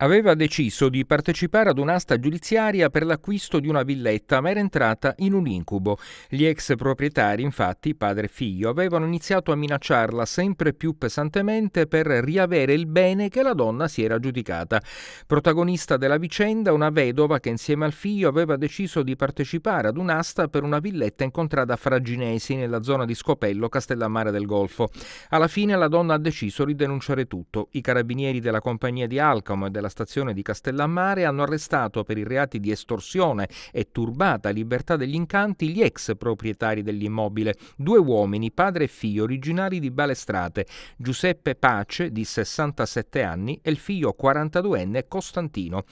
Aveva deciso di partecipare ad un'asta giudiziaria per l'acquisto di una villetta, ma era entrata in un incubo. Gli ex proprietari, infatti, padre e figlio, avevano iniziato a minacciarla sempre più pesantemente per riavere il bene che la donna si era giudicata. Protagonista della vicenda, una vedova che insieme al figlio aveva deciso di partecipare ad un'asta per una villetta incontrata a Fraginesi, nella zona di Scopello, Castellammare del Golfo. Alla fine la donna ha deciso di denunciare tutto. I carabinieri della compagnia di Alcamo e della della stazione di Castellammare hanno arrestato per i reati di estorsione e turbata libertà degli incanti gli ex proprietari dell'immobile, due uomini, padre e figlio, originari di Balestrate, Giuseppe Pace di 67 anni e il figlio 42enne Costantino.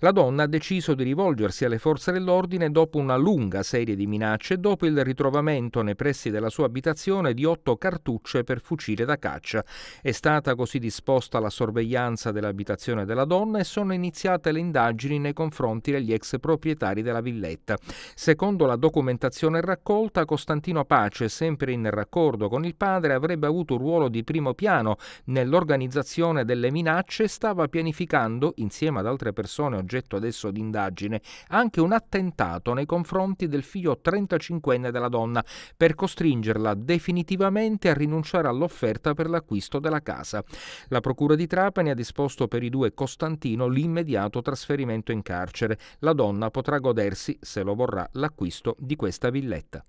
La donna ha deciso di rivolgersi alle forze dell'ordine dopo una lunga serie di minacce e dopo il ritrovamento nei pressi della sua abitazione di otto cartucce per fucile da caccia. È stata così disposta la sorveglianza dell'abitazione della donna non sono iniziate le indagini nei confronti degli ex proprietari della villetta. Secondo la documentazione raccolta, Costantino Pace, sempre in raccordo con il padre, avrebbe avuto un ruolo di primo piano nell'organizzazione delle minacce e stava pianificando, insieme ad altre persone oggetto adesso di indagine, anche un attentato nei confronti del figlio 35enne della donna per costringerla definitivamente a rinunciare all'offerta per l'acquisto della casa. La Procura di Trapani ha disposto per i due Costantino Tarantino l'immediato trasferimento in carcere. La donna potrà godersi, se lo vorrà, l'acquisto di questa villetta.